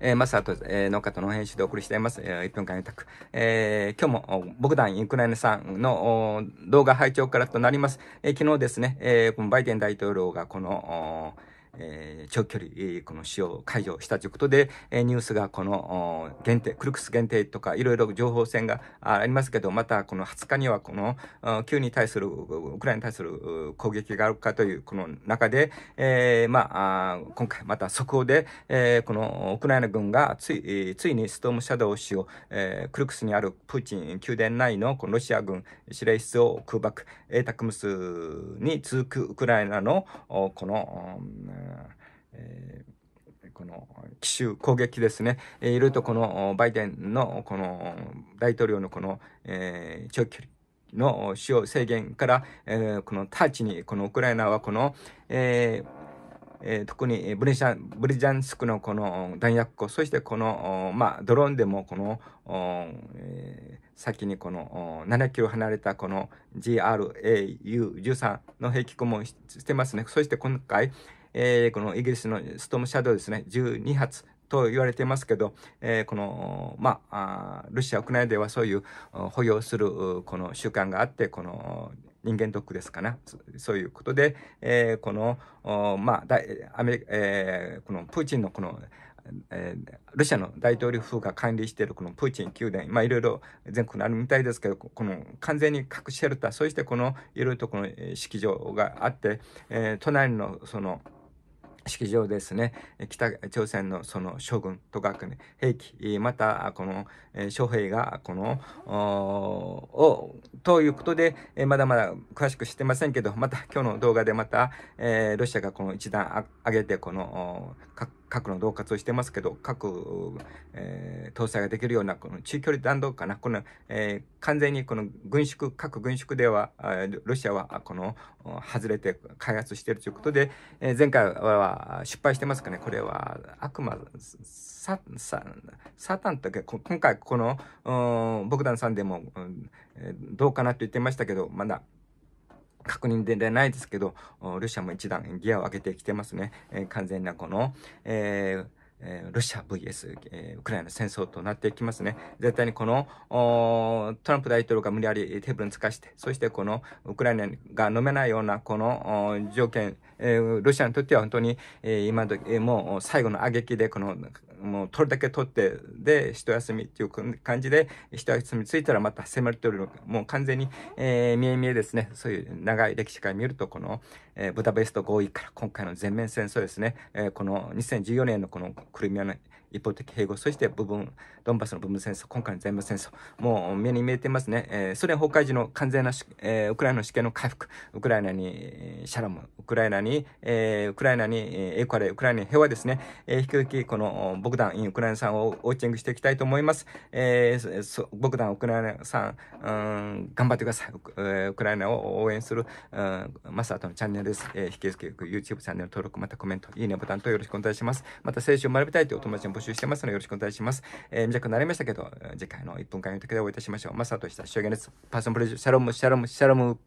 えー、マスと、えー、農家との編集でお送りしています。えー、1分間ゆたく。えー、今日も、僕団ウクライナさんの動画拝聴からとなります。えー、昨日ですね、えー、このバイデン大統領がこの、えー、長距離、この使用解除したということで、えー、ニュースがこの限定、クルクス限定とかいろいろ情報戦がありますけど、またこの20日にはこの、急に対する、ウクライナに対する攻撃があるかという、この中で、えー、まあ、今回また速報で、えー、このウクライナ軍がつい、ついにストームシャドウ氏を、えー、クルクスにあるプーチン宮殿内のこのロシア軍司令室を空爆、エータクムスに続くウクライナの、この、うんこの奇襲、攻撃ですね。えー、いろいろとこのバイデンのこの大統領のこの、えー、長距離。の使用制限から、えー、このタ直チにこのウクライナはこの、えー、えー、特にブリジャンブリジャンスクのこの弾薬庫そしてこの、まあ、ドローンでもこの、えー、先にこの7キロ離れたこの GRAU13 の兵器庫もしてますねそして今回、えー、このイギリスのストームシャドウですね、12発と言われていますけど、えー、この、まあ、ロシア国内ではそういう保養するこの習慣があって、この人間ドックですかな、そういうことで、えー、この、まあ、アメリカ、えー、このプーチンのこの、えー、ロシアの大統領府が管理しているこのプーチン宮殿、まあ、いろいろ全国にあるみたいですけど、この完全に核シェルター、そしてこのいろいろとこの式場があって、えー、隣のその、式場ですね、北朝鮮のその将軍と学ね、兵器、またこの将兵がこの、を、ということで、まだまだ詳しく知ってませんけど、また今日の動画でまた、えロシアがこの一段上げて、この、核核の恫喝をしてますけど、核、えー、搭載ができるような、この中距離弾道かな、この、えー、完全にこの軍縮、核軍縮では、ロシアは、この、外れて開発しているということで、えー、前回は失敗してますかね、これは、悪魔、サ、サ、サタンだけ、今回この、ボグダンさんでも、どうかなと言ってましたけど、まだ、確認でないですけど、ロシアも一段ギアを上げてきてますね。えー、完全なこの、えーえー、ロシア VS、えー、ウクライナ戦争となっていきますね。絶対にこのトランプ大統領が無理やりテーブルにつかして、そしてこのウクライナが飲めないようなこの条件、えー、ロシアにとっては本当に、えー、今時、えー、もう最後の挙劇でこのもう取るだけ取って、で、一休みっていう感じで、一休みついたらまた迫り取るもう完全に、えー、見え見えですね、そういう長い歴史から見ると、この、えー、ブダペスト合意から今回の全面戦争ですね、えー、この2014年のこのクリミアの一方的併合、そして部分、ドンバスの部分戦争、今回の全部戦争、もう目に見えてますね。えー、ソ連崩壊時の完全な、えー、ウクライナの主権の回復、ウクライナにシャラム、ウクライナに、えー、ウクライナに栄光ウクライナに平和ですね、えー、引き続きこの僕僕団 i ウクライナさんをウォッチングしていきたいと思います。えー、僕団ウクライナさん、うん、頑張ってください。ウクライナを応援する、うん、マスターとのチャンネルです。えー、引き続き YouTube チャンネル登録、またコメント、いいねボタンとよろしくお願いします。また聖書を学びたいというお友達も募集してますのでよろしくお願いします。えー、短くなりましたけど、次回の1分間の時でお会いいたしましょう。マスターとした証言です。パーソンプレジュ、シャロム、シャロム、シャロム。